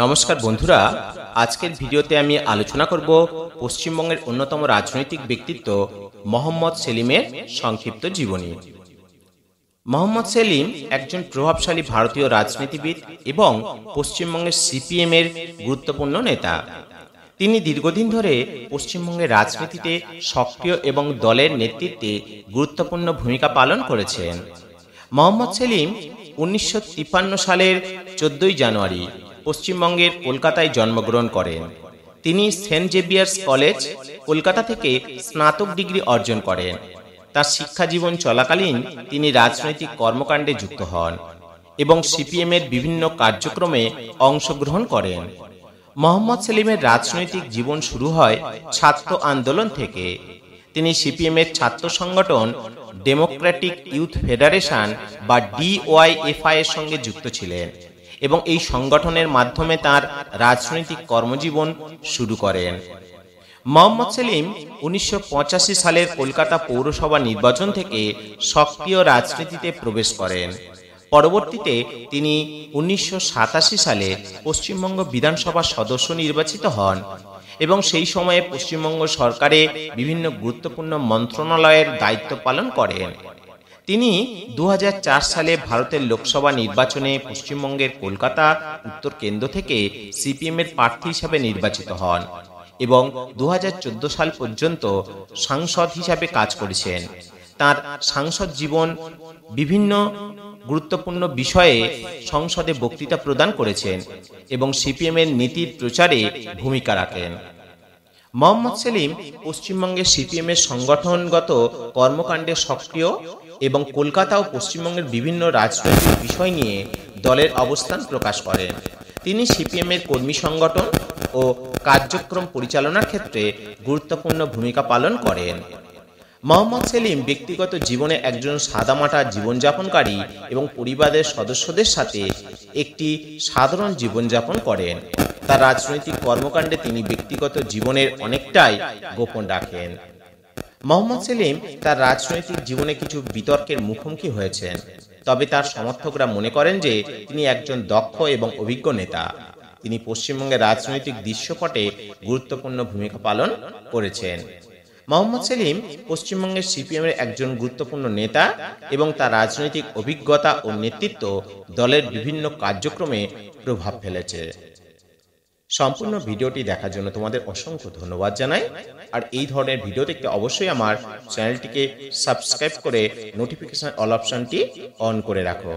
নমস্কার বন্ধুরা আজকের ভিডিওতে আমি আলোচনা করব পশ্চিমবঙ্গের অন্যতম রাজনৈতিক ব্যক্তিত্ব মোহাম্মদ সেলিমের সংক্ষিপ্ত জীবনী মোহাম্মদ সেলিম একজন প্রভাবশালী ভারতীয় রাজনীতিবিদ এবং পশ্চিমবঙ্গের সিপিএম এর গুরুত্বপূর্ণ নেতা তিনি দীর্ঘদিন ধরে পশ্চিমবঙ্গের রাজনীতিতে সক্রিয় এবং দলের নেতৃত্বে গুরুত্বপূর্ণ ভূমিকা পালন করেছেন মোহাম্মদ সেলিম উনিশশো সালের চোদ্দই জানুয়ারি পশ্চিমবঙ্গের কলকাতায় জন্মগ্রহণ করেন তিনি সেন্ট জেভিয়ার্স কলেজ কলকাতা থেকে স্নাতক ডিগ্রি অর্জন করেন তার শিক্ষা জীবন চলাকালীন তিনি রাজনৈতিক কর্মকাণ্ডে যুক্ত হন এবং সিপিএমের বিভিন্ন কার্যক্রমে অংশগ্রহণ করেন মোহাম্মদ সেলিমের রাজনৈতিক জীবন শুরু হয় ছাত্র আন্দোলন থেকে তিনি সিপিএমের ছাত্র সংগঠন ডেমোক্রেটিক ইউথ ফেডারেশন বা ডিওয়াইএফআই এর সঙ্গে যুক্ত ছিলেন এবং এই সংগঠনের মাধ্যমে তার রাজনৈতিক কর্মজীবন শুরু করেন মোহাম্মদ সেলিম উনিশশো সালের কলকাতা পৌরসভা নির্বাচন থেকে সক্রিয় রাজনীতিতে প্রবেশ করেন পরবর্তীতে তিনি উনিশশো সালে পশ্চিমবঙ্গ বিধানসভা সদস্য নির্বাচিত হন এবং সেই সময়ে পশ্চিমবঙ্গ সরকারে বিভিন্ন গুরুত্বপূর্ণ মন্ত্রণালয়ের দায়িত্ব পালন করেন তিনি দু সালে ভারতের লোকসভা নির্বাচনে পশ্চিমবঙ্গের কলকাতা উত্তর কেন্দ্র থেকে সিপিএমের প্রার্থী হিসাবে নির্বাচিত হন এবং দু সাল পর্যন্ত সাংসদ হিসাবে কাজ করেছেন তার সাংসদ জীবন বিভিন্ন গুরুত্বপূর্ণ বিষয়ে সংসদে বক্তৃতা প্রদান করেছেন এবং সিপিএমের নীতির প্রচারে ভূমিকা রাখেন মোহাম্মদ সেলিম পশ্চিমবঙ্গের সিপিএমের সংগঠনগত কর্মকাণ্ডে সক্রিয় এবং কলকাতা ও পশ্চিমবঙ্গের বিভিন্ন রাজনৈতিক বিষয় নিয়ে দলের অবস্থান প্রকাশ করেন তিনি সিপিএমের কর্মী সংগঠন ও কার্যক্রম পরিচালনার ক্ষেত্রে গুরুত্বপূর্ণ ভূমিকা পালন করেন মোহাম্মদ সেলিম ব্যক্তিগত জীবনে একজন সাদামাটা জীবনযাপনকারী এবং পরিবারের সদস্যদের সাথে একটি সাধারণ জীবনযাপন করেন তার রাজনৈতিক কর্মকাণ্ডে তিনি ব্যক্তিগত জীবনের অনেকটাই গোপন রাখেন মোহাম্মদ সেলিম তার রাজনৈতিক জীবনে কিছু বিতর্কের মুখোমুখি হয়েছেন তবে তার সমর্থকরা মনে করেন যে তিনি একজন দক্ষ এবং অভিজ্ঞ নেতা তিনি পশ্চিমবঙ্গের রাজনৈতিক দৃশ্যপটে গুরুত্বপূর্ণ ভূমিকা পালন করেছেন মোহাম্মদ সেলিম পশ্চিমবঙ্গের সিপিএমের একজন গুরুত্বপূর্ণ নেতা এবং তার রাজনৈতিক অভিজ্ঞতা ও নেতৃত্ব দলের বিভিন্ন কার্যক্রমে প্রভাব ফেলেছে সম্পূর্ণ ভিডিওটি দেখার জন্য তোমাদের অসংখ্য ধন্যবাদ জানাই আর এই ধরনের ভিডিও দেখতে অবশ্যই আমার চ্যানেলটিকে সাবস্ক্রাইব করে নোটিফিকেশন অল অপশনটি অন করে রাখো